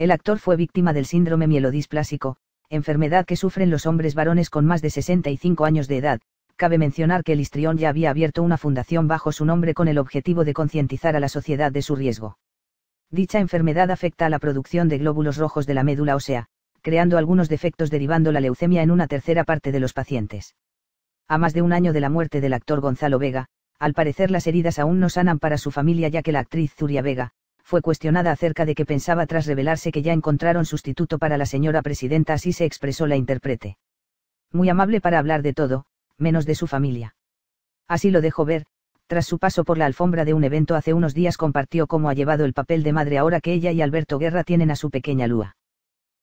El actor fue víctima del síndrome mielodisplásico, enfermedad que sufren los hombres varones con más de 65 años de edad. Cabe mencionar que el histrión ya había abierto una fundación bajo su nombre con el objetivo de concientizar a la sociedad de su riesgo. Dicha enfermedad afecta a la producción de glóbulos rojos de la médula ósea, creando algunos defectos derivando la leucemia en una tercera parte de los pacientes. A más de un año de la muerte del actor Gonzalo Vega, al parecer las heridas aún no sanan para su familia ya que la actriz Zuria Vega, fue cuestionada acerca de qué pensaba tras revelarse que ya encontraron sustituto para la señora presidenta, así se expresó la intérprete. Muy amable para hablar de todo, menos de su familia. Así lo dejó ver, tras su paso por la alfombra de un evento hace unos días compartió cómo ha llevado el papel de madre ahora que ella y Alberto Guerra tienen a su pequeña Lúa.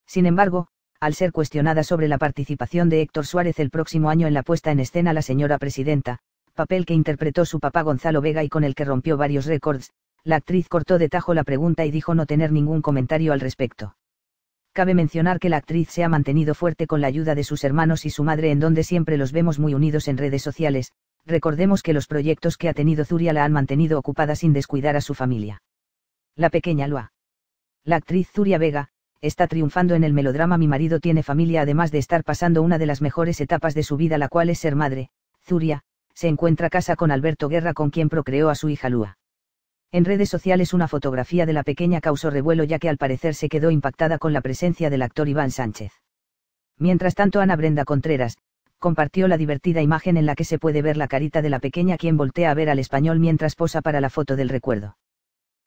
Sin embargo, al ser cuestionada sobre la participación de Héctor Suárez el próximo año en la puesta en escena La señora presidenta, papel que interpretó su papá Gonzalo Vega y con el que rompió varios récords, la actriz cortó de tajo la pregunta y dijo no tener ningún comentario al respecto. Cabe mencionar que la actriz se ha mantenido fuerte con la ayuda de sus hermanos y su madre en donde siempre los vemos muy unidos en redes sociales, recordemos que los proyectos que ha tenido Zuria la han mantenido ocupada sin descuidar a su familia. La pequeña Lua. La actriz Zuria Vega, está triunfando en el melodrama Mi marido tiene familia además de estar pasando una de las mejores etapas de su vida la cual es ser madre, Zuria, se encuentra casa con Alberto Guerra con quien procreó a su hija Lua. En redes sociales una fotografía de la pequeña causó revuelo ya que al parecer se quedó impactada con la presencia del actor Iván Sánchez. Mientras tanto Ana Brenda Contreras, compartió la divertida imagen en la que se puede ver la carita de la pequeña quien voltea a ver al español mientras posa para la foto del recuerdo.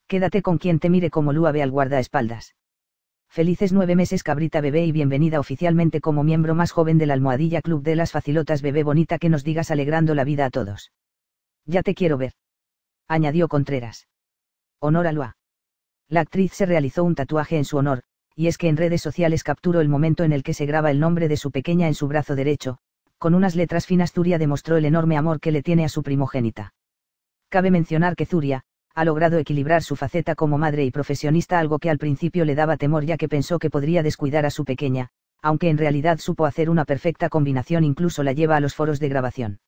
Quédate con quien te mire como Lua ve al guardaespaldas. Felices nueve meses cabrita bebé y bienvenida oficialmente como miembro más joven de la almohadilla club de las facilotas bebé bonita que nos digas alegrando la vida a todos. Ya te quiero ver añadió Contreras. Honor a Lua. La actriz se realizó un tatuaje en su honor, y es que en redes sociales capturó el momento en el que se graba el nombre de su pequeña en su brazo derecho, con unas letras finas Zuria demostró el enorme amor que le tiene a su primogénita. Cabe mencionar que Zuria, ha logrado equilibrar su faceta como madre y profesionista, algo que al principio le daba temor ya que pensó que podría descuidar a su pequeña, aunque en realidad supo hacer una perfecta combinación, incluso la lleva a los foros de grabación.